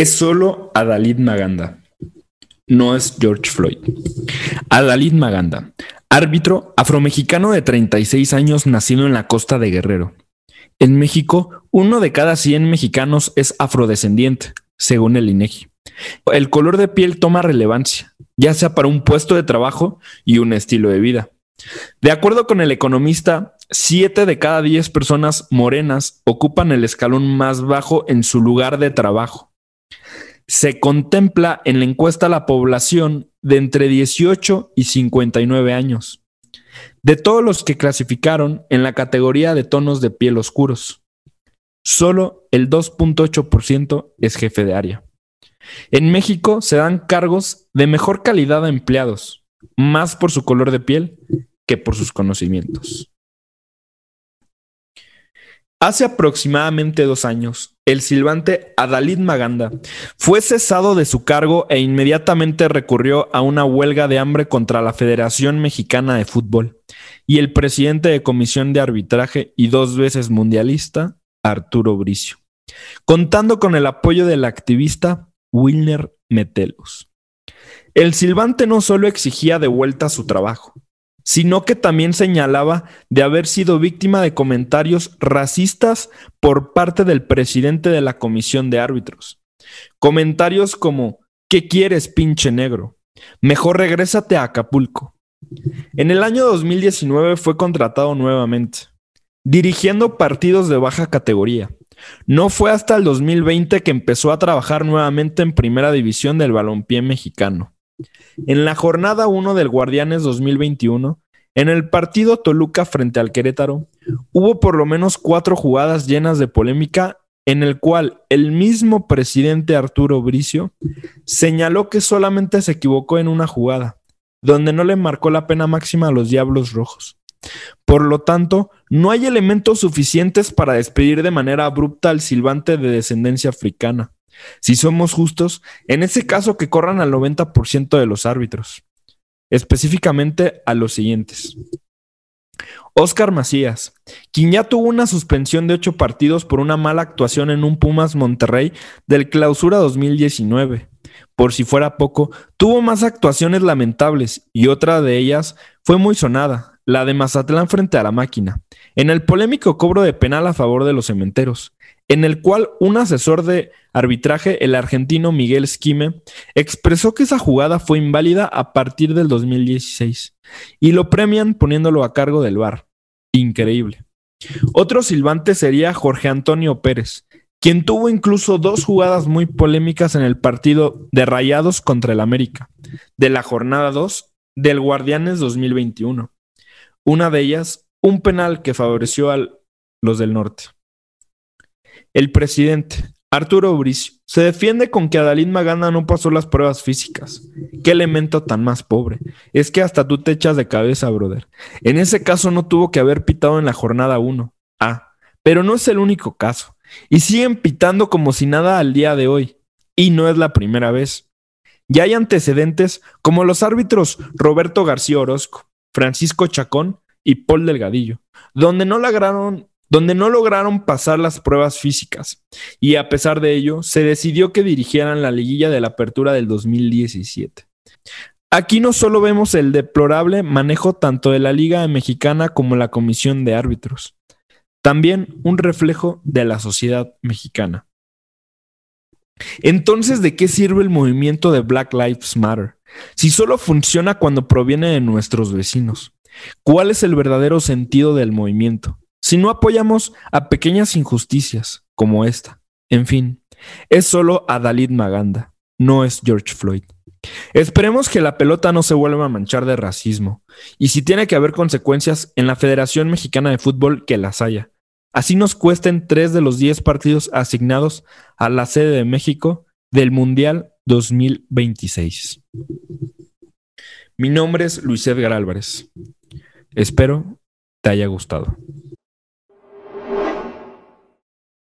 es solo Adalid Maganda, no es George Floyd. Adalid Maganda, árbitro afromexicano de 36 años nacido en la costa de Guerrero. En México, uno de cada 100 mexicanos es afrodescendiente, según el INEGI. E el color de piel toma relevancia, ya sea para un puesto de trabajo y un estilo de vida. De acuerdo con el economista, 7 de cada 10 personas morenas ocupan el escalón más bajo en su lugar de trabajo se contempla en la encuesta la población de entre 18 y 59 años, de todos los que clasificaron en la categoría de tonos de piel oscuros. Solo el 2.8% es jefe de área. En México se dan cargos de mejor calidad a empleados, más por su color de piel que por sus conocimientos. Hace aproximadamente dos años, el silbante Adalid Maganda. Fue cesado de su cargo e inmediatamente recurrió a una huelga de hambre contra la Federación Mexicana de Fútbol y el presidente de Comisión de Arbitraje y dos veces mundialista, Arturo Bricio, contando con el apoyo del activista Wilner Metelos. El silbante no solo exigía de vuelta su trabajo, sino que también señalaba de haber sido víctima de comentarios racistas por parte del presidente de la comisión de árbitros. Comentarios como, ¿qué quieres, pinche negro? Mejor regrésate a Acapulco. En el año 2019 fue contratado nuevamente, dirigiendo partidos de baja categoría. No fue hasta el 2020 que empezó a trabajar nuevamente en Primera División del Balompié Mexicano. En la jornada 1 del Guardianes 2021, en el partido Toluca frente al Querétaro, hubo por lo menos cuatro jugadas llenas de polémica en el cual el mismo presidente Arturo Bricio señaló que solamente se equivocó en una jugada, donde no le marcó la pena máxima a los Diablos Rojos. Por lo tanto, no hay elementos suficientes para despedir de manera abrupta al silbante de descendencia africana. Si somos justos, en ese caso que corran al 90% de los árbitros, específicamente a los siguientes. Oscar Macías, quien ya tuvo una suspensión de ocho partidos por una mala actuación en un Pumas Monterrey del clausura 2019. Por si fuera poco, tuvo más actuaciones lamentables y otra de ellas fue muy sonada, la de Mazatlán frente a la máquina, en el polémico cobro de penal a favor de los cementeros, en el cual un asesor de arbitraje, el argentino Miguel Esquime expresó que esa jugada fue inválida a partir del 2016 y lo premian poniéndolo a cargo del VAR. Increíble. Otro silbante sería Jorge Antonio Pérez, quien tuvo incluso dos jugadas muy polémicas en el partido de Rayados contra el América, de la jornada 2 del Guardianes 2021. Una de ellas, un penal que favoreció a los del norte. El presidente, Arturo Bricio se defiende con que Adalid Maganda no pasó las pruebas físicas. Qué elemento tan más pobre. Es que hasta tú te echas de cabeza, brother. En ese caso no tuvo que haber pitado en la jornada 1. Ah, pero no es el único caso. Y siguen pitando como si nada al día de hoy. Y no es la primera vez. Ya hay antecedentes como los árbitros Roberto García Orozco, Francisco Chacón y Paul Delgadillo, donde no lagraron donde no lograron pasar las pruebas físicas y a pesar de ello se decidió que dirigieran la liguilla de la apertura del 2017. Aquí no solo vemos el deplorable manejo tanto de la Liga Mexicana como la Comisión de Árbitros, también un reflejo de la sociedad mexicana. Entonces, ¿de qué sirve el movimiento de Black Lives Matter si solo funciona cuando proviene de nuestros vecinos? ¿Cuál es el verdadero sentido del movimiento? si no apoyamos a pequeñas injusticias como esta. En fin, es solo a Dalit Maganda, no es George Floyd. Esperemos que la pelota no se vuelva a manchar de racismo, y si tiene que haber consecuencias en la Federación Mexicana de Fútbol, que las haya. Así nos cuesten tres de los diez partidos asignados a la sede de México del Mundial 2026. Mi nombre es Luis Edgar Álvarez. Espero te haya gustado.